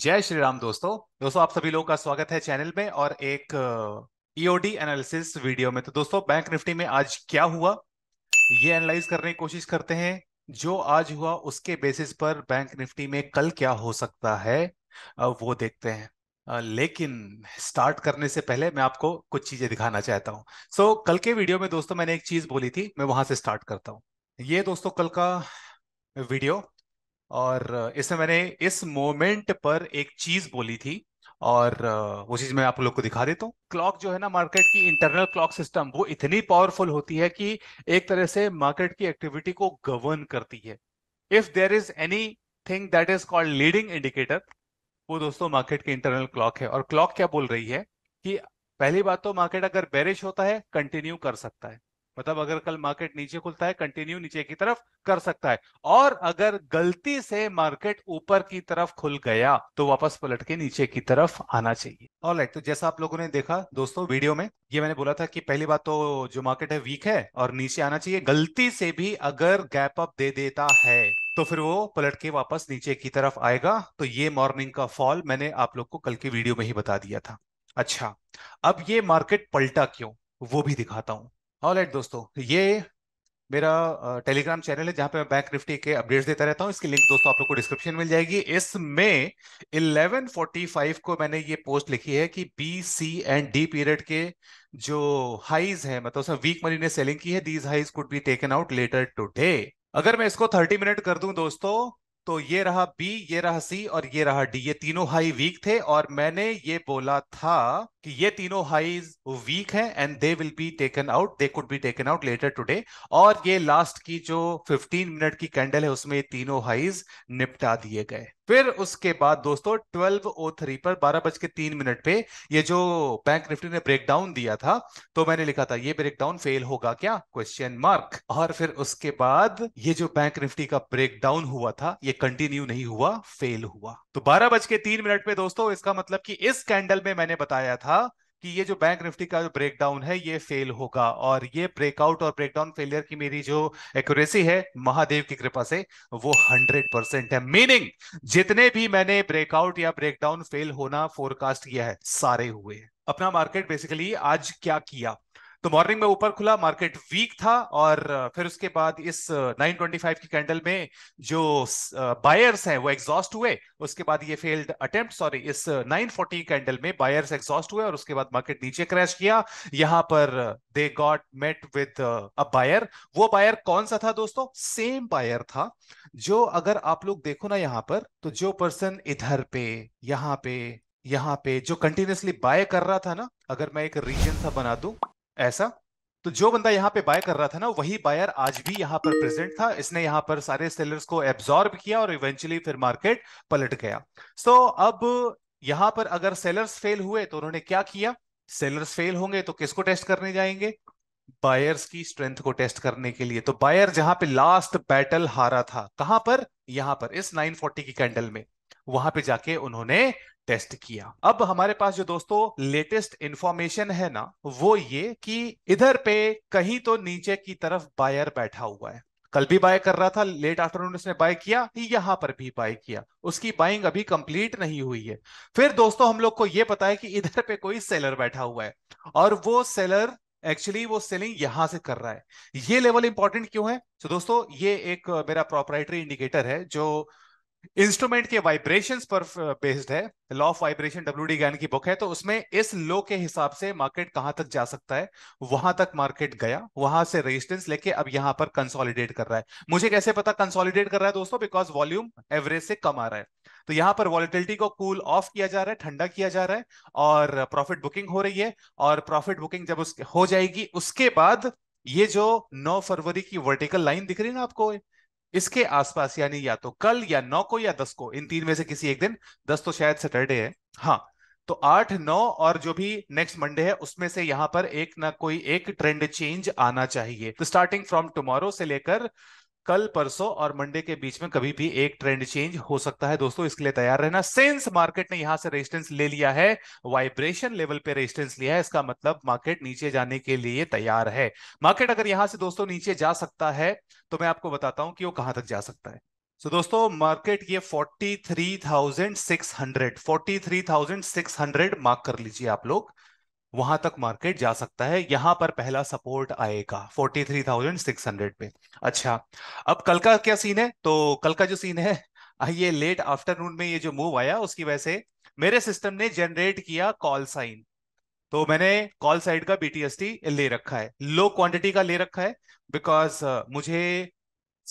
जय श्री राम दोस्तों दोस्तों आप सभी लोगों का स्वागत है चैनल में और एक ईओडी एनालिसिस वीडियो में तो दोस्तों बैंक निफ्टी में आज क्या हुआ ये एनालाइज करने की कोशिश करते हैं जो आज हुआ उसके बेसिस पर बैंक निफ्टी में कल क्या हो सकता है वो देखते हैं लेकिन स्टार्ट करने से पहले मैं आपको कुछ चीजें दिखाना चाहता हूँ सो so, कल के वीडियो में दोस्तों मैंने एक चीज बोली थी मैं वहां से स्टार्ट करता हूँ ये दोस्तों कल का वीडियो और इसमें मैंने इस मोमेंट पर एक चीज बोली थी और वो चीज मैं आप लोग को दिखा देता हूँ क्लॉक जो है ना मार्केट की इंटरनल क्लॉक सिस्टम वो इतनी पावरफुल होती है कि एक तरह से मार्केट की एक्टिविटी को गवर्न करती है if there is anything that is called leading indicator वो दोस्तों मार्केट की इंटरनल क्लॉक है और क्लॉक क्या बोल रही है कि पहली बात तो मार्केट अगर बैरिश होता है कंटिन्यू कर सकता है मतलब अगर कल मार्केट नीचे खुलता है कंटिन्यू नीचे की तरफ कर सकता है और अगर गलती से मार्केट ऊपर की तरफ खुल गया तो वापस पलट के नीचे की तरफ आना चाहिए और लाइक तो जैसा आप लोगों ने देखा दोस्तों वीडियो में ये मैंने बोला था कि पहली बात तो जो मार्केट है वीक है और नीचे आना चाहिए गलती से भी अगर गैप अप दे देता है तो फिर वो पलट के वापस नीचे की तरफ आएगा तो ये मॉर्निंग का फॉल मैंने आप लोग को कल के वीडियो में ही बता दिया था अच्छा अब ये मार्केट पलटा क्यों वो भी दिखाता हूं राइट दोस्तों ये मेरा टेलीग्राम चैनल है जहां पे मैं बैंक निफ्टी के अपडेट्स देता रहता हूं इसकी लिंक दोस्तों आप लोग को डिस्क्रिप्शन मिल जाएगी इसमें 11:45 को मैंने ये पोस्ट लिखी है कि B C and D period के जो हाइज है मतलब उसमें वीक मनी ने सेलिंग की है these highs could be taken out later today अगर मैं इसको थर्टी मिनट कर दूं दोस्तों तो ये रहा बी ये रहा सी और ये रहा डी ये तीनों हाई वीक थे और मैंने ये बोला था कि ये तीनों हाईज वीक हैं and they will be taken out they could be taken out later today और ये लास्ट की जो 15 मिनट की कैंडल है उसमें तीनों हाईज निपटा दिए गए फिर उसके बाद दोस्तों ट्वेल्व ओ थ्री पर बारह बज के तीन मिनट पे ये जो बैंक निफ्टी ने ब्रेकडाउन दिया था तो मैंने लिखा था ये ब्रेकडाउन फेल होगा क्या क्वेश्चन मार्क और फिर उसके बाद ये जो बैंक निफ्टी का ब्रेकडाउन हुआ था ये कंटिन्यू नहीं हुआ फेल हुआ तो बारह बज के तीन मिनट पे दोस्तों इसका मतलब कि इस कैंडल में मैंने बताया था कि ये जो बैंक निफ्टी का जो ब्रेकडाउन है ये फेल होगा और ये ब्रेकआउट और ब्रेकडाउन फेलियर की मेरी जो एक्यूरेसी है महादेव की कृपा से वो हंड्रेड परसेंट है मीनिंग जितने भी मैंने ब्रेकआउट या ब्रेकडाउन फेल होना फोरकास्ट किया है सारे हुए अपना मार्केट बेसिकली आज क्या किया तो मॉर्निंग में ऊपर खुला मार्केट वीक था और फिर उसके बाद इस 925 की कैंडल में जो बायर्स हैं वो एग्जॉस्ट हुए उसके बाद ये फेल्ड अटेम्प्ट सॉरी इस 940 कैंडल में बायर्स एग्जॉस्ट हुए और उसके बाद मार्केट नीचे क्रैश किया यहां पर they got met with a buyer वो बायर कौन सा था दोस्तों सेम बायर था जो अगर आप लोग देखो ना यहाँ पर तो जो पर्सन इधर पे यहाँ पे यहाँ पे जो कंटिन्यूसली बाय कर रहा था ना अगर मैं एक रीजन था बना दू ऐसा तो जो बंदा यहाँ पे बाय कर रहा था ना वही बायर आज भी यहाँ पर प्रेजेंट था इसने यहाँ पर सारे सेलर्स को एब्जॉर्ब किया और इवेंचुअली फिर मार्केट पलट गया सो so, अब यहाँ पर अगर सेलर्स फेल हुए तो उन्होंने क्या किया सेलर्स फेल होंगे तो किसको टेस्ट करने जाएंगे बायर्स की स्ट्रेंथ को टेस्ट करने के लिए तो बायर जहां पे लास्ट बैटल हारा था कहां पर यहां पर इस 940 की कैंडल में वहां पे जाके उन्होंने टेस्ट किया अब हमारे पास जो दोस्तों लेटेस्ट इंफॉर्मेशन है ना वो ये कि इधर पे कहीं तो नीचे की तरफ बायर बैठा हुआ है कल भी बाय कर रहा था लेट आफ्टरनून उसने बाय किया यहां पर भी बाय किया उसकी बाइंग अभी कंप्लीट नहीं हुई है फिर दोस्तों हम लोग को यह पता है कि इधर पे कोई सेलर बैठा हुआ है और वो सेलर एक्चुअली वो सेलिंग यहां से कर रहा है ये लेवल इंपॉर्टेंट क्यों है तो दोस्तों ये एक मेरा प्रोपराइटरी इंडिकेटर है जो इंस्ट्रूमेंट के वाइब्रेशन पर बेस्ड uh, है law of vibration W D Gann की बुक है तो उसमें इस लो के हिसाब से मार्केट कहां तक जा सकता है वहां तक मार्केट गया वहां से रेजिस्टेंस लेके अब यहां पर कंसोलिडेट कर रहा है मुझे कैसे पता कंसोलिडेट कर रहा है दोस्तों बिकॉज वॉल्यूम एवरेज से कम आ रहा है तो यहां पर वॉलिटिलिटी को कूल cool ऑफ किया जा रहा है ठंडा किया जा रहा है और प्रॉफिट बुकिंग हो रही है और प्रॉफिट बुकिंग जब उस हो जाएगी उसके बाद ये जो 9 फरवरी की वर्टिकल लाइन दिख रही है ना आपको इसके आसपास यानी या तो कल या नौ को या दस को इन तीन में से किसी एक दिन दस तो शायद सैटरडे है हाँ तो आठ नौ और जो भी नेक्स्ट मंडे है उसमें से यहां पर एक ना कोई एक ट्रेंड चेंज आना चाहिए तो स्टार्टिंग फ्रॉम टुमारो से लेकर कल परसों और मंडे के बीच में कभी भी एक ट्रेंड चेंज हो सकता है दोस्तों इसके लिए तैयार रहना सेंस मार्केट ने यहां से रेजिस्टेंस ले लिया है वाइब्रेशन लेवल पे रेजिस्टेंस लिया है इसका मतलब मार्केट नीचे जाने के लिए तैयार है मार्केट अगर यहां से दोस्तों नीचे जा सकता है तो मैं आपको बताता हूं कि वो कहां तक जा सकता है सो so, दोस्तों मार्केट ये 43,600 43,600 मार्क कर लीजिए आप लोग वहां तक मार्केट जा सकता है यहां पर पहला सपोर्ट आएगा 43,600 पे अच्छा अब कल का क्या सीन है तो कल का जो सीन है ये लेट आफ्टरनून में ये जो मूव आया उसकी वजह से मेरे सिस्टम ने जनरेट किया कॉल साइन तो मैंने कॉल साइड का बीटीएसटी ले रखा है लो क्वांटिटी का ले रखा है बिकॉज मुझे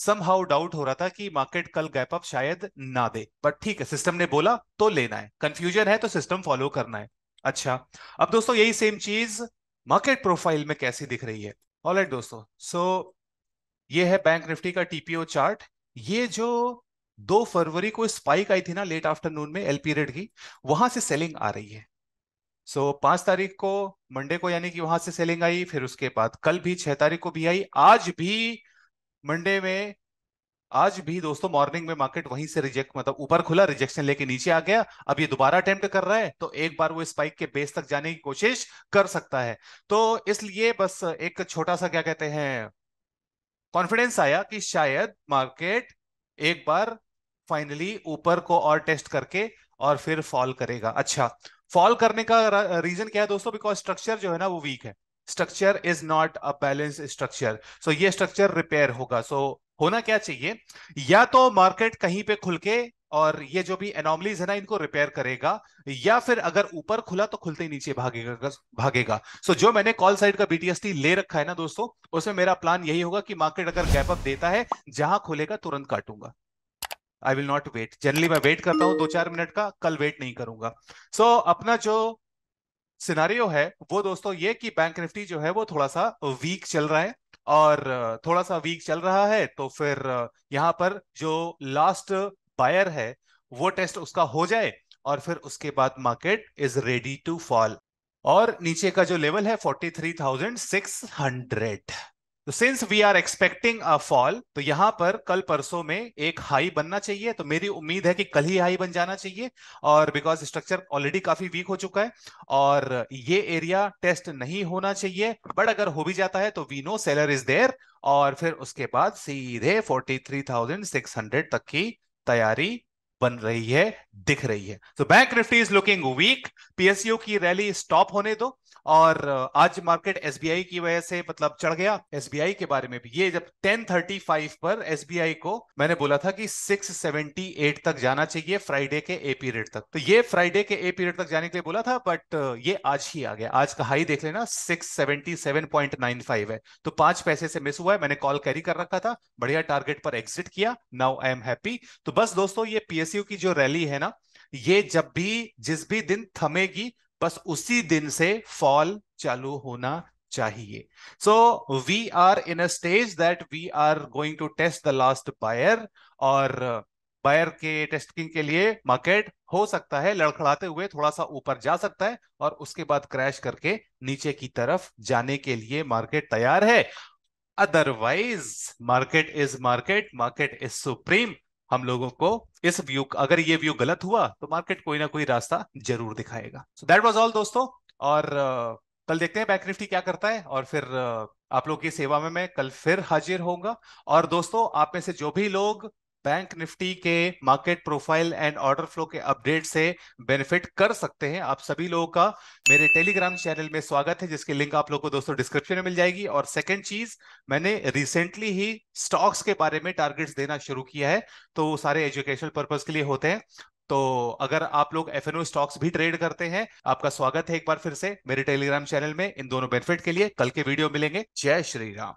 सम हाउ डाउट हो रहा था कि मार्केट कल गैप अप शायद ना दे बट ठीक है सिस्टम ने बोला तो लेना है कंफ्यूजन है तो सिस्टम फॉलो करना है अच्छा अब दोस्तों यही सेम चीज मार्केट प्रोफाइल में कैसी दिख रही है right, दोस्तों सो so, ये है बैंक निफ्टी का टीपीओ चार्ट ये जो दो फरवरी को स्पाइक आई थी ना लेट आफ्टरनून में एल पीरियड की वहां से सेलिंग आ रही है सो so, पांच तारीख को मंडे को यानी कि वहां से सेलिंग आई फिर उसके बाद कल भी छह तारीख को भी आई आज भी मंडे में आज भी दोस्तों मॉर्निंग में मार्केट वहीं से रिजेक्ट मतलब ऊपर खुला रिजेक्शन लेके नीचे आ गया अब ये दोबारा अटेम्प्ट कर रहा है तो एक बार वो स्पाइक के बेस तक जाने की कोशिश कर सकता है तो इसलिए बस एक छोटा सा क्या कहते हैं कॉन्फिडेंस आया कि शायद मार्केट एक बार फाइनली ऊपर को और टेस्ट करके और फिर फॉल करेगा अच्छा फॉल करने का रीजन क्या है दोस्तों बिकॉज स्ट्रक्चर जो है ना वो वीक है structure is not a balance structure so ये स्ट्रक्चर रिपेयर होगा सो होना क्या चाहिए या तो मार्केट कहीं पे खुल के और ये जो भी एनॉमलीज है ना इनको रिपेयर करेगा या फिर अगर ऊपर खुला तो खुलते ही नीचे भागेगा भागेगा सो so, जो मैंने कॉल साइड का बीटीएसटी ले रखा है ना दोस्तों उसमें मेरा प्लान यही होगा कि मार्केट अगर गैप अप देता है जहां खुलेगा तुरंत काटूंगा I will not wait generally मैं वेट करता हूं दो चार मिनट का कल वेट नहीं करूंगा सो so, अपना जो सिनारियो है वो दोस्तों ये कि बैंक निफ्टी जो है वो थोड़ा सा वीक चल रहा है और थोड़ा सा वीक चल रहा है तो फिर यहाँ पर जो लास्ट बायर है वो टेस्ट उसका हो जाए और फिर उसके बाद market is ready to fall और नीचे का जो लेवल है forty three thousand six hundred तो since we are expecting a fall तो यहां पर कल परसों में एक हाई बनना चाहिए तो मेरी उम्मीद है कि कल ही हाई बन जाना चाहिए और बिकॉज स्ट्रक्चर ऑलरेडी काफी वीक हो चुका है और ये एरिया टेस्ट नहीं होना चाहिए बट अगर हो भी जाता है तो we know seller is there और फिर उसके बाद सीधे 43,600 तक की तैयारी बन रही है दिख रही है तो bank Nifty is looking weak PSU की रैली स्टॉप होने दो और आज मार्केट एसबीआई की वजह से मतलब चढ़ गया एसबीआई के बारे में भी ये जब 1035 पर एसबीआई को मैंने बोला था कि 678 तक जाना चाहिए फ्राइडे के ए पीरियड तक तो ये फ्राइडे के ए पीरियड तक जाने के लिए बोला था बट ये आज ही आ गया आज का हाई देख लेना 677.95 है तो पांच पैसे से मिस हुआ है मैंने कॉल कैरी कर रखा था बढ़िया टारगेट पर एग्जिट किया नाउ आई एम हैप्पी तो बस दोस्तों ये पीएसयू की जो रैली है ना ये जब भी जिस भी दिन थमेगी बस उसी दिन से फॉल चालू होना चाहिए so we are in a stage that we are going to test the last buyer और बायर uh, के टेस्टिंग के लिए मार्केट हो सकता है लड़खड़ाते हुए थोड़ा सा ऊपर जा सकता है और उसके बाद क्रैश करके नीचे की तरफ जाने के लिए मार्केट तैयार है otherwise market is market market is supreme हम लोगों को इस व्यू अगर ये व्यू गलत हुआ तो मार्केट कोई ना कोई रास्ता जरूर दिखाएगा सो दैट वाज ऑल दोस्तों और कल देखते हैं बैंक निफ्टी क्या करता है और फिर आप लोग की सेवा में मैं कल फिर हाजिर होऊंगा और दोस्तों आप में से जो भी लोग बैंक निफ्टी के market profile and order flow के अपडेट से बेनिफिट कर सकते हैं आप सभी लोगों का मेरे टेलीग्राम चैनल में स्वागत है जिसकी लिंक आप लोग को दोस्तों डिस्क्रिप्शन में मिल जाएगी और सेकंड चीज मैंने रिसेंटली ही स्टॉक्स के बारे में टारगेट्स देना शुरू किया है तो वो सारे एजुकेशनल पर्पज के लिए होते हैं तो अगर आप लोग एफ स्टॉक्स भी ट्रेड करते हैं आपका स्वागत है एक बार फिर से मेरे टेलीग्राम चैनल में इन दोनों बेनिफिट के लिए कल के वीडियो मिलेंगे जय श्री राम